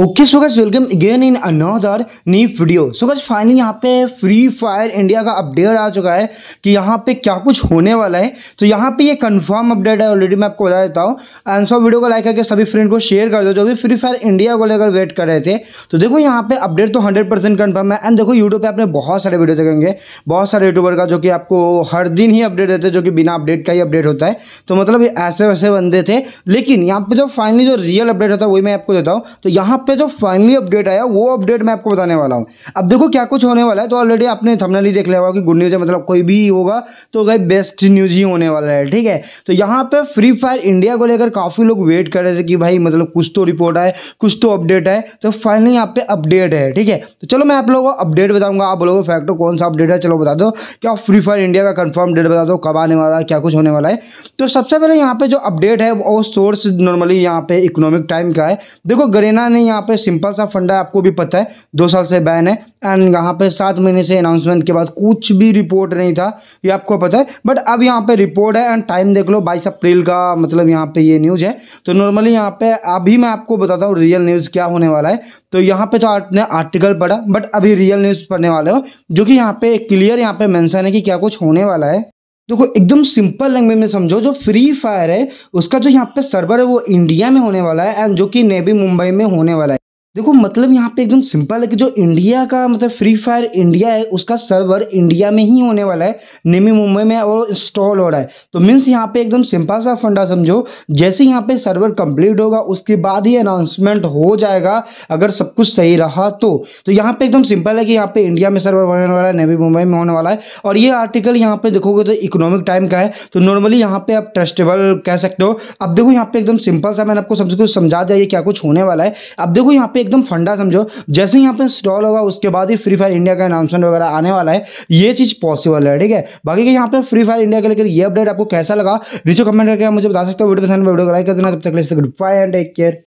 okay so guys welcome again in another new video so guys finally यहाँ पे Free fire India का update आ चुका है कि यहाँ पे क्या कुछ होने वाला है तो यहाँ पे ये कंफर्म अपडेट है ऑलरेडी मैं आपको बता देता हूँ एंड सो वीडियो को लाइक करके सभी फ्रेंड को शेयर कर दो जो भी फ्री फायर इंडिया को लेकर वेट कर रहे थे तो देखो यहाँ पे अपडेट तो हंड्रेड कन्फर्म है एंड देखो यूट्यूब पर आपने बहुत सारे वीडियो देखेंगे बहुत सारे यूट्यूबर का जो कि आपको हर दिन ही अपडेट देते हैं जो कि बिना अपडेट का ही अपडेट होता है तो मतलब ऐसे वैसे बंदे थे लेकिन यहाँ पर जो फाइनली जो रियल अपडेट होता है वही मैं आपको देता हूँ तो यहाँ पे जो फाइनली अपडेट आया वो अपडेट मैं आपको बताने वाला हूँ अब देखो क्या कुछ होने वाला है तो ऑलरेडी आपने थमनली देख लिया होगा कि गुड न्यूज़ है मतलब कोई भी होगा तो गई बेस्ट न्यूज़ ही होने वाला है ठीक है तो यहाँ पे फ्री फायर इंडिया को लेकर काफ़ी लोग वेट कर रहे थे कि भाई मतलब कुछ तो रिपोर्ट आए कुछ तो अपडेट आए तो फाइनली यहाँ पे अपडेट है ठीक है तो चलो मैं आप लोगों को अपडेट बताऊंगा आप लोगों को फैक्ट तो कौन सा अपडेट है चलो बता दो क्या फ्री फायर इंडिया का कन्फर्म डेट बता दो कब आने वाला है क्या कुछ होने वाला है तो सबसे पहले यहाँ पे जो अपडेट है वो सोर्स नॉर्मली यहाँ पे इकोनॉमिक टाइम का है देखो गरेना ने यहाँ पे सिंपल सा फंडा है आपको भी पता है दो साल से बैन है एंड यहाँ पे सात महीने से अनाउंसमेंट के बाद कुछ भी रिपोर्ट नहीं था ये आपको पता है बट अब यहाँ पे रिपोर्ट है एंड टाइम देख लो बाईस अप्रैल का मतलब यहाँ पे ये न्यूज़ है तो नॉर्मली यहाँ पे अभी मैं आपको बताता हूँ रियल न्यूज़ क्या होने वाला है तो यहाँ पे तो आपने आर्टिकल पढ़ा बट अभी रियल न्यूज़ पढ़ने वाले हो जो कि यहाँ पे क्लियर यहाँ पे मैंसन है कि क्या कुछ होने वाला है देखो एकदम सिंपल लैंग्वेज में समझो जो फ्री फायर है उसका जो यहाँ पे सर्वर है वो इंडिया में होने वाला है एंड जो कि नेवी मुंबई में होने वाला है देखो मतलब यहाँ पे एकदम सिंपल है कि जो इंडिया का मतलब फ्री फायर इंडिया है उसका सर्वर इंडिया में ही होने वाला है नेमी मुंबई में और इंस्टॉल हो रहा है तो मीन्स यहाँ पे एकदम सिंपल सा फंडा समझो जैसे यहाँ पे सर्वर कंप्लीट होगा उसके बाद ही अनाउंसमेंट हो जाएगा अगर सब कुछ सही रहा तो तो यहाँ पे एकदम सिंपल है कि यहाँ पे इंडिया में सर्वर होने वाला है नेमी मुंबई में होने वाला है और ये आर्टिकल यहाँ पे देखोगे तो इकोनॉमिक टाइम का है तो नॉर्मली यहाँ पे आप ट्रस्टेबल कह सकते हो अब देखो यहाँ पे एकदम सिंपल सा मैंने आपको कुछ समझा दिया ये क्या कुछ होने वाला है अब देखो यहाँ पे एकदम फंडा समझो जैसे यहाँ पे इंस्टॉल होगा उसके बाद ही फ्री फायर इंडिया का अनाउंसमेंट वगैरह आने वाला है ये चीज़ पॉसिबल है ठीक है बाकी यहाँ पे फ्री फायर इंडिया के लेकर ये अपडेट आपको कैसा लगा नीचे कमेंट करके मुझे बता सकते हो वीडियो पसंद तो वीडियो को लाइक कर देना तब तक ले टेक केयर